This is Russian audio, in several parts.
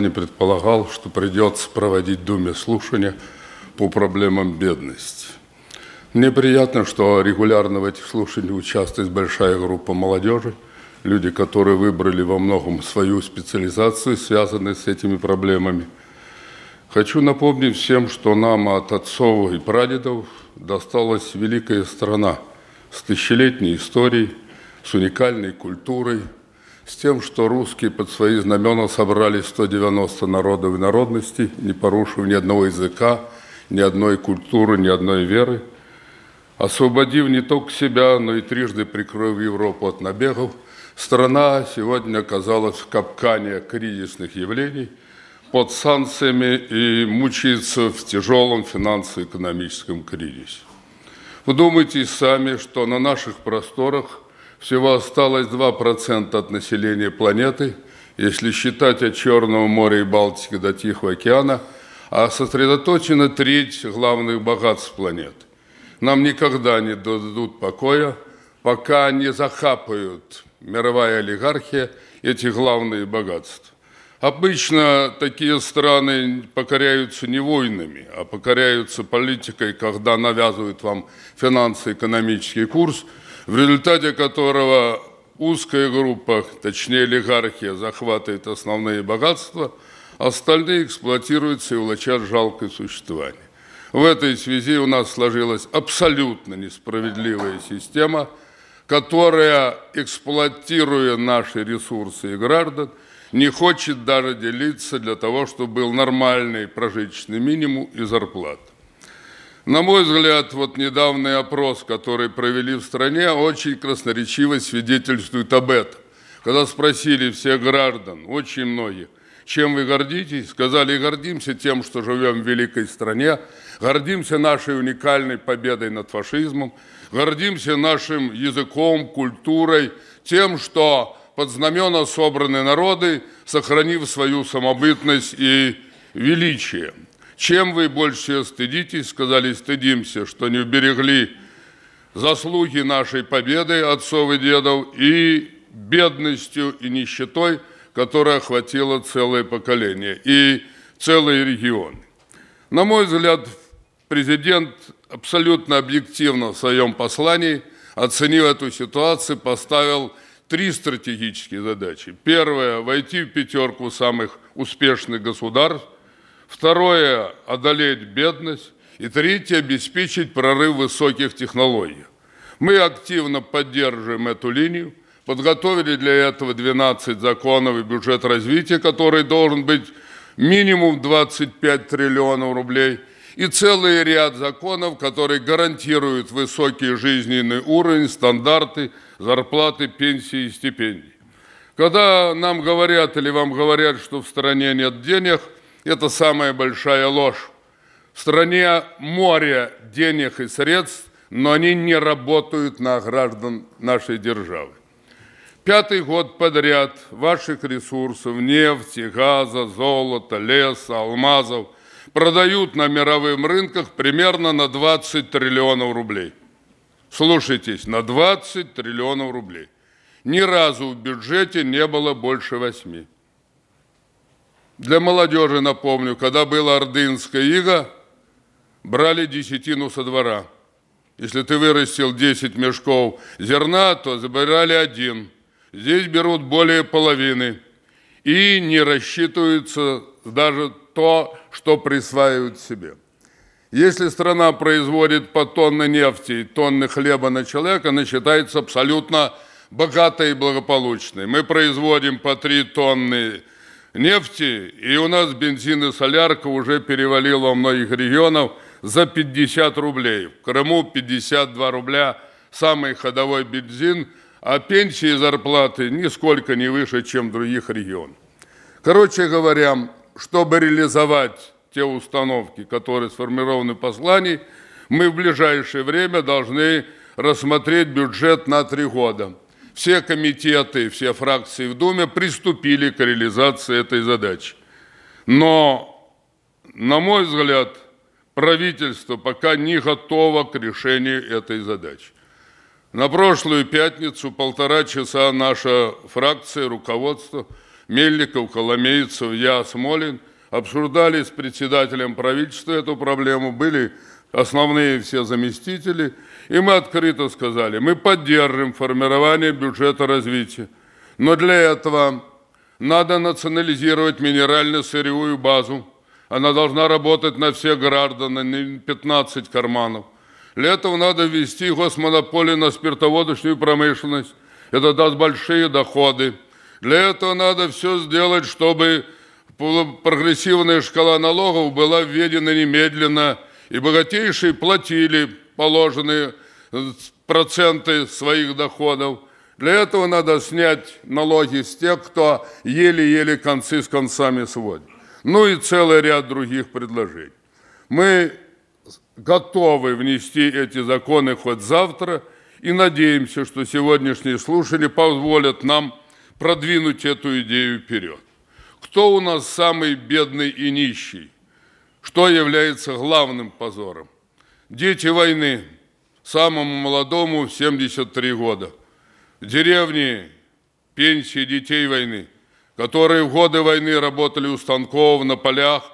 не предполагал, что придется проводить в Думе слушания по проблемам бедности. Мне приятно, что регулярно в этих слушаниях участвует большая группа молодежи, люди, которые выбрали во многом свою специализацию, связанную с этими проблемами. Хочу напомнить всем, что нам от отцов и прадедов досталась великая страна с тысячелетней историей, с уникальной культурой – с тем, что русские под свои знамена собрали 190 народов и народностей, не порушив ни одного языка, ни одной культуры, ни одной веры, освободив не только себя, но и трижды прикрыв Европу от набегов, страна сегодня оказалась в капкане кризисных явлений под санкциями и мучается в тяжелом финансово-экономическом кризисе. Вы думаете сами, что на наших просторах – всего осталось 2% от населения планеты, если считать от Черного моря и Балтики до Тихого океана, а сосредоточена треть главных богатств планеты. Нам никогда не дадут покоя, пока не захапают мировая олигархия эти главные богатства. Обычно такие страны покоряются не войнами, а покоряются политикой, когда навязывают вам финансово-экономический курс – в результате которого узкая группа, точнее олигархия, захватывает основные богатства, остальные эксплуатируются и влачат жалкое существование. В этой связи у нас сложилась абсолютно несправедливая система, которая, эксплуатируя наши ресурсы и граждан, не хочет даже делиться для того, чтобы был нормальный прожиточный минимум и зарплата. На мой взгляд, вот недавний опрос, который провели в стране, очень красноречиво свидетельствует об этом. Когда спросили всех граждан, очень многих, чем вы гордитесь, сказали, гордимся тем, что живем в великой стране, гордимся нашей уникальной победой над фашизмом, гордимся нашим языком, культурой, тем, что под знамена собраны народы, сохранив свою самобытность и величие. Чем вы больше стыдитесь? Сказали, стыдимся, что не уберегли заслуги нашей победы отцов и дедов и бедностью и нищетой, которая охватила целое поколение и целые регионы. На мой взгляд, президент абсолютно объективно в своем послании оценил эту ситуацию, поставил три стратегические задачи. Первое – войти в пятерку самых успешных государств – Второе – одолеть бедность. И третье – обеспечить прорыв высоких технологий. Мы активно поддерживаем эту линию, подготовили для этого 12 законов и бюджет развития, который должен быть минимум 25 триллионов рублей, и целый ряд законов, которые гарантируют высокий жизненный уровень, стандарты, зарплаты, пенсии и стипендии. Когда нам говорят или вам говорят, что в стране нет денег – это самая большая ложь. В стране море денег и средств, но они не работают на граждан нашей державы. Пятый год подряд ваших ресурсов, нефти, газа, золота, леса, алмазов продают на мировых рынках примерно на 20 триллионов рублей. Слушайтесь, на 20 триллионов рублей. Ни разу в бюджете не было больше восьми. Для молодежи, напомню, когда была Ордынская ига, брали десятину со двора. Если ты вырастил 10 мешков зерна, то забирали один. Здесь берут более половины. И не рассчитывается даже то, что присваивают себе. Если страна производит по тонны нефти и тонны хлеба на человека, она считается абсолютно богатой и благополучной. Мы производим по 3 тонны нефти, и у нас бензин и солярка уже перевалил во многих регионах за 50 рублей. В Крыму 52 рубля самый ходовой бензин, а пенсии и зарплаты нисколько не выше, чем в других регионах. Короче говоря, чтобы реализовать те установки, которые сформированы в послании, мы в ближайшее время должны рассмотреть бюджет на три года – все комитеты, все фракции в Думе приступили к реализации этой задачи. Но, на мой взгляд, правительство пока не готово к решению этой задачи. На прошлую пятницу полтора часа наша фракция, руководство Мельников, Коломейцев, я, Смолин обсуждали с председателем правительства эту проблему, были основные все заместители, и мы открыто сказали, мы поддержим формирование бюджета развития, но для этого надо национализировать минерально-сырьевую базу, она должна работать на все граждан, на 15 карманов. Для этого надо ввести госмонополию на спиртоводочную промышленность. Это даст большие доходы. Для этого надо все сделать, чтобы прогрессивная шкала налогов была введена немедленно и богатейшие платили положенные э, проценты своих доходов. Для этого надо снять налоги с тех, кто еле-еле концы с концами сводит. Ну и целый ряд других предложений. Мы готовы внести эти законы хоть завтра и надеемся, что сегодняшние слушания позволят нам продвинуть эту идею вперед. Кто у нас самый бедный и нищий? Что является главным позором? Дети войны, самому молодому 73 года. В деревне пенсии детей войны, которые в годы войны работали у станков, на полях.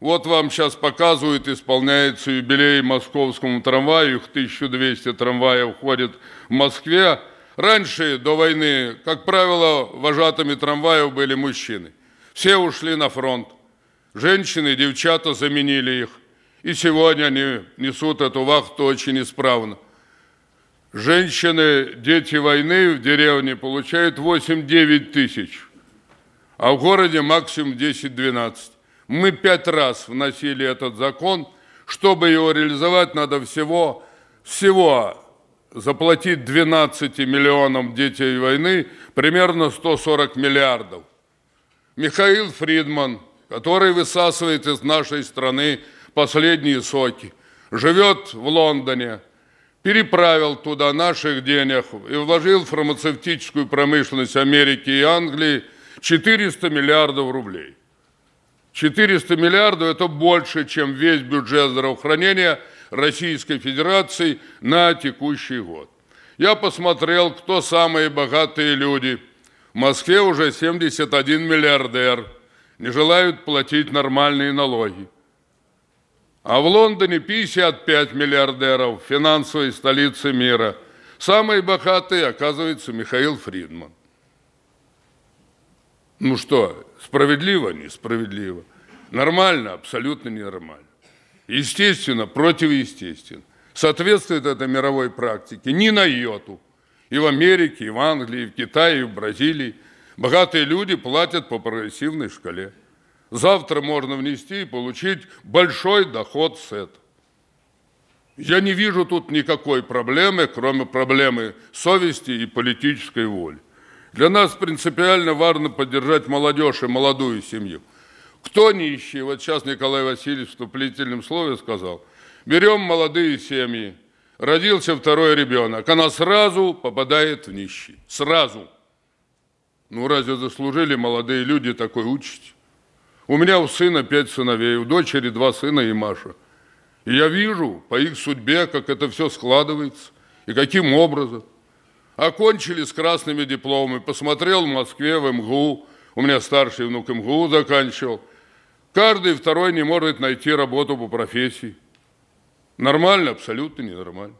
Вот вам сейчас показывают, исполняется юбилей московскому трамваю, их 1200 трамваев ходит в Москве. Раньше, до войны, как правило, вожатыми трамваев были мужчины. Все ушли на фронт. Женщины девчата заменили их. И сегодня они несут эту вахту очень исправно. Женщины, дети войны в деревне получают 8-9 тысяч, а в городе максимум 10-12. Мы пять раз вносили этот закон. Чтобы его реализовать, надо всего, всего заплатить 12 миллионам детей войны примерно 140 миллиардов. Михаил Фридман – который высасывает из нашей страны последние соки, живет в Лондоне, переправил туда наших денег и вложил в фармацевтическую промышленность Америки и Англии 400 миллиардов рублей. 400 миллиардов – это больше, чем весь бюджет здравоохранения Российской Федерации на текущий год. Я посмотрел, кто самые богатые люди. В Москве уже 71 миллиардер – не желают платить нормальные налоги. А в Лондоне 55 миллиардеров, финансовой столицы мира. Самый богатый, оказывается, Михаил Фридман. Ну что, справедливо, несправедливо? Нормально, абсолютно ненормально. Естественно, противоестественно. Соответствует это мировой практике ни на йоту. И в Америке, и в Англии, и в Китае, и в Бразилии – Богатые люди платят по прогрессивной шкале. Завтра можно внести и получить большой доход с этого. Я не вижу тут никакой проблемы, кроме проблемы совести и политической воли. Для нас принципиально важно поддержать молодежь и молодую семью. Кто нищий? Вот сейчас Николай Васильевич в вступительном слове сказал. Берем молодые семьи. Родился второй ребенок. Она сразу попадает в нищий. Сразу. Ну разве заслужили молодые люди такой участь? У меня у сына пять сыновей, у дочери два сына и Маша. И я вижу по их судьбе, как это все складывается и каким образом. Окончили с красными дипломами, посмотрел в Москве, в МГУ. У меня старший внук МГУ заканчивал. Каждый второй не может найти работу по профессии. Нормально, абсолютно ненормально.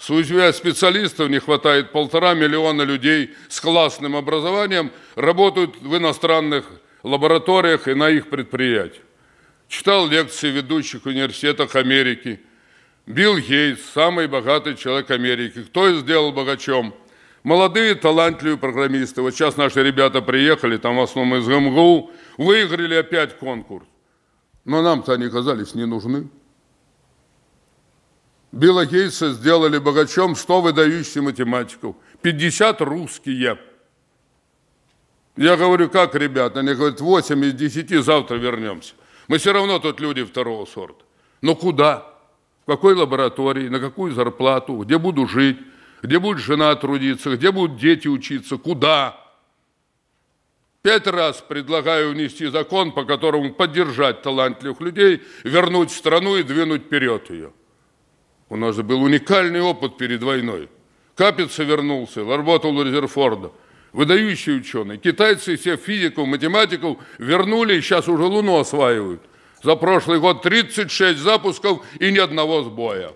С специалистов не хватает полтора миллиона людей с классным образованием, работают в иностранных лабораториях и на их предприятиях. Читал лекции в ведущих университетах Америки. Билл Гейтс, самый богатый человек Америки. Кто их сделал богачом? Молодые талантливые программисты. Вот сейчас наши ребята приехали, там в основном из МГУ, выиграли опять конкурс. Но нам-то они казались не нужны. Билла Гейтса сделали богачом 100 выдающихся математиков, 50 русские. Я говорю, как, ребята? Они говорят, 8 из 10 завтра вернемся. Мы все равно тут люди второго сорта. Но куда? В какой лаборатории, на какую зарплату, где буду жить, где будет жена трудиться, где будут дети учиться, куда? Пять раз предлагаю внести закон, по которому поддержать талантливых людей, вернуть страну и двинуть вперед ее. У нас же был уникальный опыт перед войной. Капица вернулся, работал у Резерфорда. Выдающие ученые. Китайцы всех физиков, математиков вернули и сейчас уже Луну осваивают. За прошлый год 36 запусков и ни одного сбоя.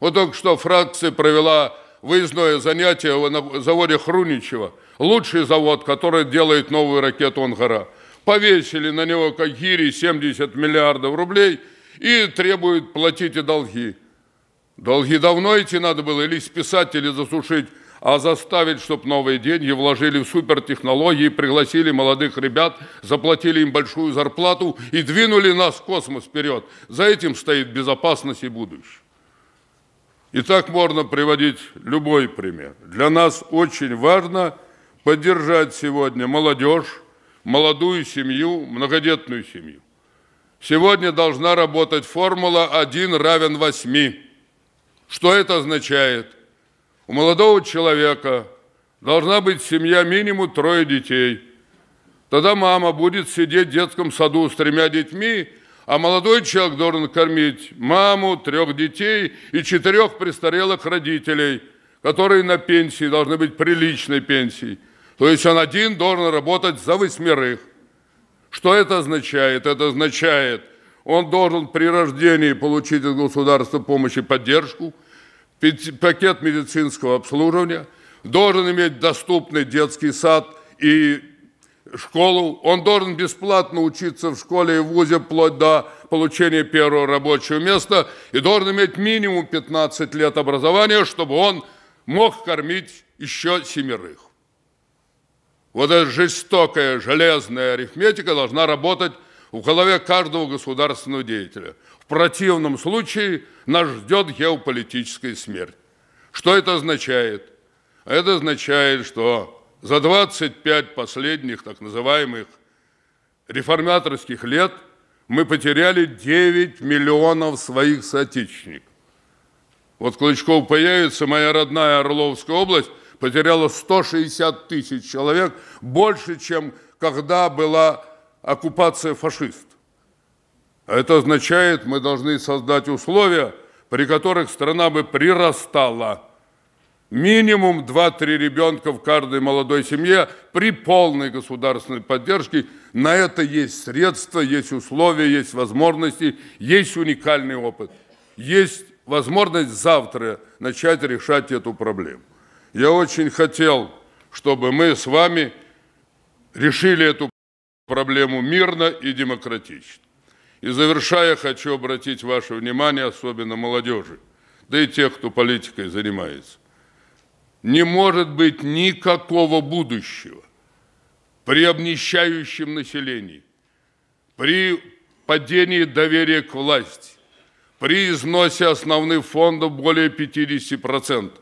Вот только что фракция провела выездное занятие на заводе Хруничева. Лучший завод, который делает новую ракету «Ангара». Повесили на него, как гири, 70 миллиардов рублей и требуют платить и долги. Долги давно идти надо было или списать, или засушить, а заставить, чтобы новые деньги вложили в супертехнологии, пригласили молодых ребят, заплатили им большую зарплату и двинули нас в космос вперед. За этим стоит безопасность и будущее. И так можно приводить любой пример. Для нас очень важно поддержать сегодня молодежь, молодую семью, многодетную семью. Сегодня должна работать формула один равен восьми. Что это означает? У молодого человека должна быть семья минимум трое детей. Тогда мама будет сидеть в детском саду с тремя детьми, а молодой человек должен кормить маму, трех детей и четырех престарелых родителей, которые на пенсии должны быть приличной пенсией. То есть он один должен работать за восьмерых. Что это означает? Это означает – он должен при рождении получить от государства помощь и поддержку, пакет медицинского обслуживания, должен иметь доступный детский сад и школу, он должен бесплатно учиться в школе и вузе вплоть до получения первого рабочего места и должен иметь минимум 15 лет образования, чтобы он мог кормить еще семерых. Вот эта жестокая железная арифметика должна работать в голове каждого государственного деятеля. В противном случае нас ждет геополитическая смерть. Что это означает? Это означает, что за 25 последних так называемых реформаторских лет мы потеряли 9 миллионов своих соотечественников. Вот Клычков появится, моя родная Орловская область потеряла 160 тысяч человек, больше, чем когда была оккупация фашист. Это означает, мы должны создать условия, при которых страна бы прирастала. Минимум 2-3 ребенка в каждой молодой семье при полной государственной поддержке. На это есть средства, есть условия, есть возможности, есть уникальный опыт. Есть возможность завтра начать решать эту проблему. Я очень хотел, чтобы мы с вами решили эту проблему мирно и демократично. И завершая, хочу обратить ваше внимание, особенно молодежи, да и тех, кто политикой занимается. Не может быть никакого будущего при обнищающем населении, при падении доверия к власти, при износе основных фондов более 50%,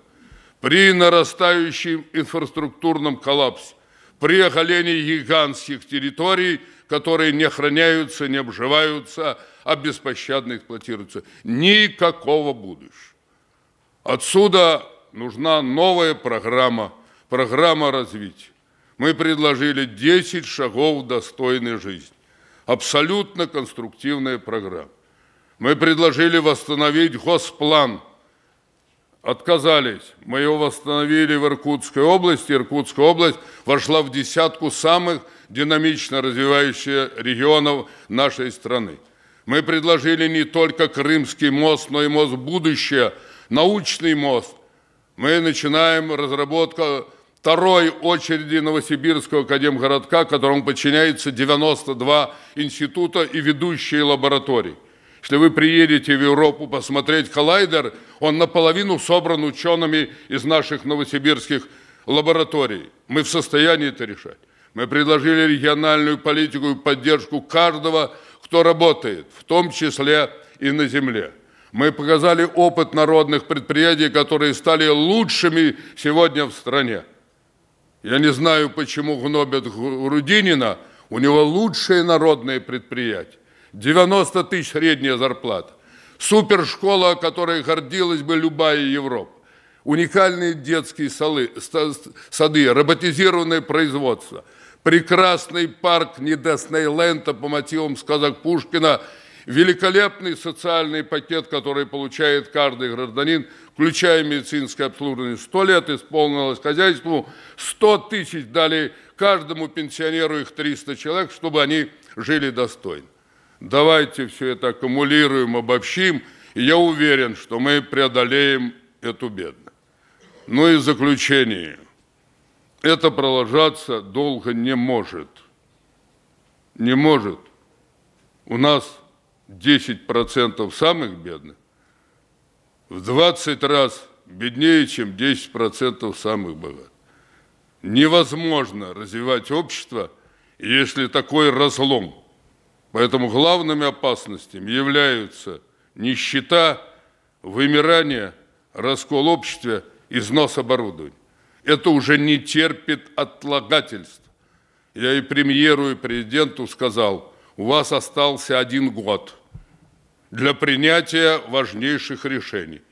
при нарастающем инфраструктурном коллапсе, при оголении гигантских территорий, которые не храняются, не обживаются, а беспощадно эксплуатируются. Никакого будущего. Отсюда нужна новая программа, программа развития. Мы предложили 10 шагов достойной жизни. Абсолютно конструктивная программа. Мы предложили восстановить госплан – отказались. Мы его восстановили в Иркутской области. Иркутская область вошла в десятку самых динамично развивающихся регионов нашей страны. Мы предложили не только Крымский мост, но и мост будущее, научный мост. Мы начинаем разработку второй очереди Новосибирского академгородка, которому подчиняется 92 института и ведущие лаборатории. Если вы приедете в Европу посмотреть коллайдер, он наполовину собран учеными из наших новосибирских лабораторий. Мы в состоянии это решать. Мы предложили региональную политику и поддержку каждого, кто работает, в том числе и на земле. Мы показали опыт народных предприятий, которые стали лучшими сегодня в стране. Я не знаю, почему гнобят Грудинина, у него лучшие народные предприятия. 90 тысяч средняя зарплата. Супершкола, которой гордилась бы любая Европа. Уникальные детские салы, сады, роботизированное производство. Прекрасный парк не Диснейленда по мотивам сказок Пушкина великолепный социальный пакет, который получает каждый гражданин, включая медицинское обслуживание. Сто лет исполнилось хозяйству, 100 тысяч дали каждому пенсионеру их 300 человек, чтобы они жили достойно. Давайте все это аккумулируем, обобщим, и я уверен, что мы преодолеем эту бедность. Ну и заключение. Это продолжаться долго не может. Не может. У нас 10% самых бедных в 20 раз беднее, чем 10% самых богатых. Невозможно развивать общество, если такой разлом – Поэтому главными опасностями являются нищета, вымирание, раскол общества, износ оборудования. Это уже не терпит отлагательств. Я и премьеру, и президенту сказал, у вас остался один год для принятия важнейших решений.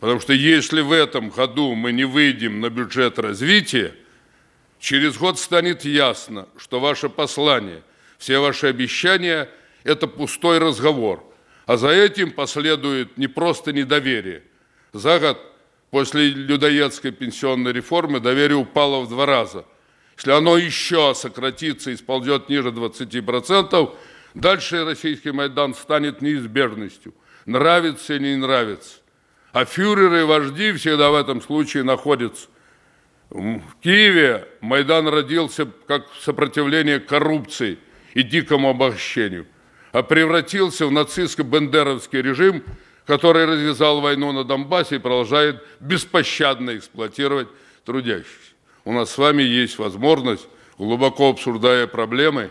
Потому что если в этом году мы не выйдем на бюджет развития, через год станет ясно, что ваше послание – все ваши обещания – это пустой разговор, а за этим последует не просто недоверие. За год после людоедской пенсионной реформы доверие упало в два раза. Если оно еще сократится и сползет ниже 20%, дальше российский Майдан станет неизбежностью, нравится или не нравится. А фюреры и вожди всегда в этом случае находятся. В Киеве Майдан родился как сопротивление коррупции – и дикому обогащению, а превратился в нацистско-бендеровский режим, который развязал войну на Донбассе и продолжает беспощадно эксплуатировать трудящихся. У нас с вами есть возможность, глубоко обсуждая проблемы,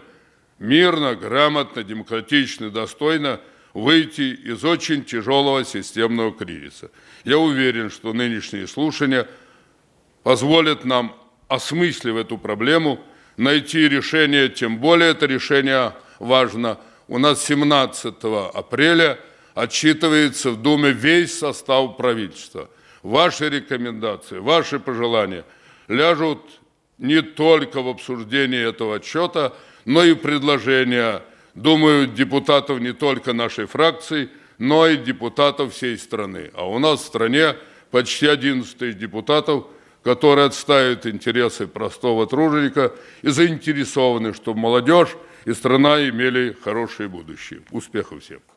мирно, грамотно, демократично, достойно выйти из очень тяжелого системного кризиса. Я уверен, что нынешние слушания позволят нам, осмыслив эту проблему, найти решение, тем более это решение важно. У нас 17 апреля отчитывается в Думе весь состав правительства. Ваши рекомендации, ваши пожелания ляжут не только в обсуждении этого отчета, но и предложения, думаю, депутатов не только нашей фракции, но и депутатов всей страны. А у нас в стране почти 11 тысяч депутатов – которые отстают интересы простого труженика и заинтересованы, чтобы молодежь и страна имели хорошее будущее. Успехов всем!